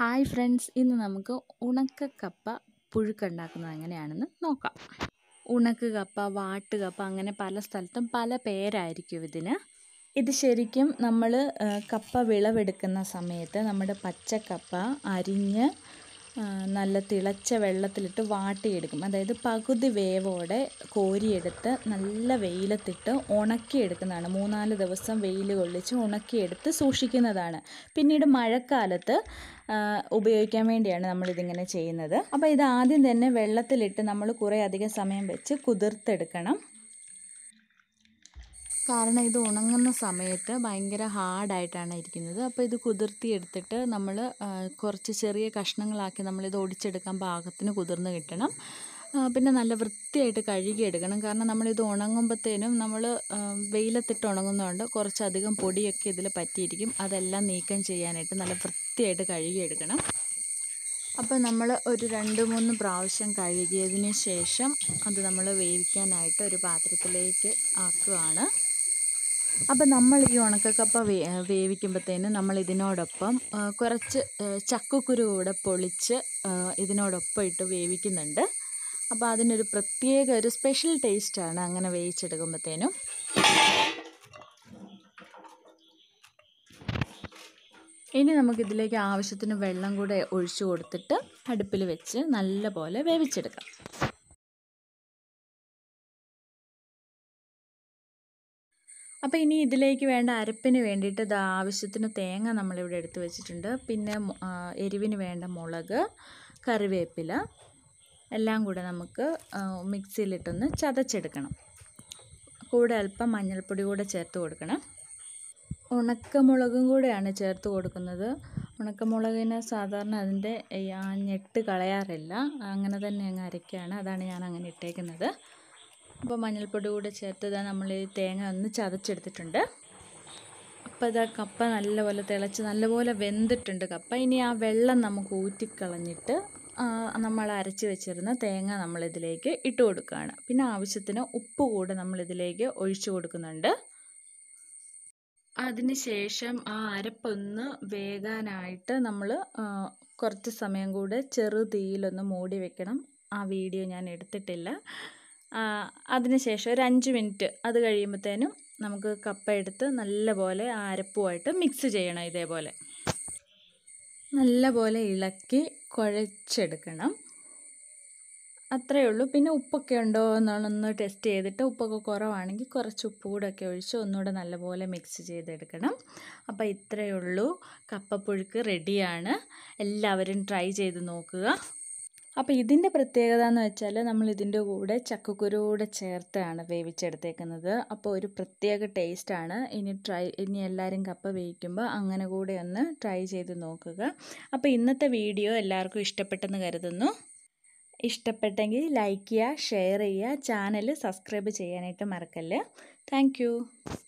hi friends ഇന്ന് നമുക്ക് ഉണക്കക്കപ്പ പുഴുക്കുണ്ടാക്കുന്നത് എങ്ങനെയാണെന്ന് നോക്കാം ഉണക്കുകപ്പ വാട്ടുകപ്പ അങ്ങനെ പല സ്ഥലത്തും പല പേരായിരിക്കും ഇതിന് ഇത് ശരിക്കും നമ്മൾ കപ്പ വിളവെടുക്കുന്ന സമയത്ത് നമ്മുടെ പച്ചക്കപ്പ അരിഞ്ഞ് നല്ല തിളച്ച വെള്ളത്തിലിട്ട് വാട്ടിയെടുക്കും അതായത് പകുതി വേവോടെ കോരിയെടുത്ത് നല്ല വെയിലത്തിട്ട് ഉണക്കിയെടുക്കുന്നതാണ് മൂന്നാല് ദിവസം വെയിൽ കൊള്ളിച്ച് ഉണക്കിയെടുത്ത് സൂക്ഷിക്കുന്നതാണ് പിന്നീട് മഴക്കാലത്ത് ഉപയോഗിക്കാൻ വേണ്ടിയാണ് നമ്മളിതിങ്ങനെ ചെയ്യുന്നത് അപ്പോൾ ഇത് ആദ്യം തന്നെ വെള്ളത്തിലിട്ട് നമ്മൾ കുറേ അധികം സമയം വെച്ച് കുതിർത്തെടുക്കണം കാരണം ഇത് ഉണങ്ങുന്ന സമയത്ത് ഭയങ്കര ഹാർഡായിട്ടാണ് ഇരിക്കുന്നത് അപ്പോൾ ഇത് കുതിർത്തി എടുത്തിട്ട് നമ്മൾ കുറച്ച് ചെറിയ കഷ്ണങ്ങളാക്കി നമ്മളിത് ഒടിച്ചെടുക്കാൻ പാകത്തിന് കുതിർന്ന് കിട്ടണം പിന്നെ നല്ല വൃത്തിയായിട്ട് കഴുകിയെടുക്കണം കാരണം നമ്മളിത് ഉണങ്ങുമ്പോഴത്തേനും നമ്മൾ വെയിലത്തിട്ട് ഉണങ്ങുന്നതുകൊണ്ട് കുറച്ചധികം പൊടിയൊക്കെ ഇതിൽ പറ്റിയിരിക്കും അതെല്ലാം നീക്കം ചെയ്യാനായിട്ട് നല്ല വൃത്തിയായിട്ട് കഴുകിയെടുക്കണം അപ്പോൾ നമ്മൾ ഒരു രണ്ട് മൂന്ന് പ്രാവശ്യം കഴുകിയതിന് ശേഷം അത് നമ്മൾ വേവിക്കാനായിട്ട് ഒരു പാത്രത്തിലേക്ക് ആക്കുകയാണ് അപ്പോൾ നമ്മൾ ഈ ഉണക്കക്കപ്പ വേ വേവിക്കുമ്പോഴത്തേനും നമ്മൾ ഇതിനോടൊപ്പം കുറച്ച് ചക്കക്കുരു കൂടെ പൊളിച്ച് ഇതിനോടൊപ്പം ഇട്ട് വേവിക്കുന്നുണ്ട് അപ്പോൾ അതിനൊരു പ്രത്യേക ഒരു സ്പെഷ്യൽ ടേസ്റ്റാണ് അങ്ങനെ വേവിച്ചെടുക്കുമ്പോഴത്തേനും ഇനി നമുക്കിതിലേക്ക് ആവശ്യത്തിന് വെള്ളം കൂടെ ഒഴിച്ചു കൊടുത്തിട്ട് അടുപ്പിൽ വെച്ച് നല്ലപോലെ വേവിച്ചെടുക്കാം അപ്പോൾ ഇനി ഇതിലേക്ക് വേണ്ട അരപ്പിന് വേണ്ടിയിട്ട് ആവശ്യത്തിന് തേങ്ങ നമ്മളിവിടെ എടുത്ത് വെച്ചിട്ടുണ്ട് പിന്നെ എരിവിന് വേണ്ട മുളക് കറിവേപ്പില എല്ലാം കൂടെ നമുക്ക് മിക്സിയിലിട്ടൊന്ന് ചതച്ചെടുക്കണം കൂടെ അല്പം മഞ്ഞൾപ്പൊടി കൂടെ ചേർത്ത് കൊടുക്കണം ഉണക്കമുളകും കൂടെയാണ് ചേർത്ത് കൊടുക്കുന്നത് ഉണക്കമുളകിന് സാധാരണ അതിൻ്റെ ഞെട്ട് കളയാറില്ല അങ്ങനെ തന്നെ അങ്ങ് അരയ്ക്കുകയാണ് അതാണ് ഞാൻ അങ്ങനെ ഇട്ടേക്കുന്നത് അപ്പോൾ മഞ്ഞൾപ്പൊടി കൂടെ ചേർത്ത് ഇതാ നമ്മൾ ഈ തേങ്ങ ഒന്ന് ചതച്ചെടുത്തിട്ടുണ്ട് അപ്പോൾ ഇതാ കപ്പ നല്ലപോലെ തിളച്ച് നല്ലപോലെ വെന്തിട്ടുണ്ട് കപ്പ ഇനി ആ വെള്ളം നമുക്ക് ഊറ്റിക്കളഞ്ഞിട്ട് നമ്മൾ അരച്ച് വെച്ചിരുന്ന തേങ്ങ നമ്മളിതിലേക്ക് ഇട്ട് കൊടുക്കുകയാണ് പിന്നെ ആവശ്യത്തിന് ഉപ്പ് കൂടെ നമ്മളിതിലേക്ക് ഒഴിച്ചു കൊടുക്കുന്നുണ്ട് അതിനുശേഷം ആ അരപ്പൊന്ന് വേകാനായിട്ട് നമ്മൾ കുറച്ച് സമയം കൂടെ ചെറു തീയിലൊന്ന് മൂടി വെക്കണം ആ വീഡിയോ ഞാൻ എടുത്തിട്ടില്ല അതിനുശേഷം ഒരു അഞ്ച് മിനിറ്റ് അത് കഴിയുമ്പോഴത്തേനും നമുക്ക് കപ്പ എടുത്ത് നല്ലപോലെ ആ അരപ്പുമായിട്ട് മിക്സ് ചെയ്യണം ഇതേപോലെ നല്ലപോലെ ഇളക്കി കുഴച്ചെടുക്കണം അത്രയേ ഉള്ളൂ പിന്നെ ഉപ്പൊക്കെ ഉണ്ടോ ഒന്ന് ടെസ്റ്റ് ചെയ്തിട്ട് ഉപ്പൊക്കെ കുറവാണെങ്കിൽ കുറച്ച് ഉപ്പ് കൂടെ ഒക്കെ ഒഴിച്ച് ഒന്നുകൂടെ നല്ലപോലെ മിക്സ് ചെയ്തെടുക്കണം അപ്പോൾ ഇത്രയേ ഉള്ളൂ കപ്പപ്പുഴുക്ക് റെഡിയാണ് എല്ലാവരും ട്രൈ ചെയ്ത് നോക്കുക അപ്പോൾ ഇതിൻ്റെ പ്രത്യേകത എന്ന് വെച്ചാൽ നമ്മൾ ഇതിൻ്റെ കൂടെ ചക്കക്കുരു കൂടെ ചേർത്താണ് വേവിച്ചെടുത്തേക്കുന്നത് അപ്പോൾ ഒരു പ്രത്യേക ടേസ്റ്റാണ് ഇനി ട്രൈ ഇനി എല്ലാവരും കപ്പ വേവിക്കുമ്പോൾ അങ്ങനെ കൂടെ ഒന്ന് ട്രൈ ചെയ്ത് നോക്കുക അപ്പോൾ ഇന്നത്തെ വീഡിയോ എല്ലാവർക്കും ഇഷ്ടപ്പെട്ടെന്ന് കരുതുന്നു ഇഷ്ടപ്പെട്ടെങ്കിൽ ലൈക്ക് ചെയ്യുക ഷെയർ ചെയ്യുക ചാനൽ സബ്സ്ക്രൈബ് ചെയ്യാനായിട്ട് മറക്കല്ലേ താങ്ക്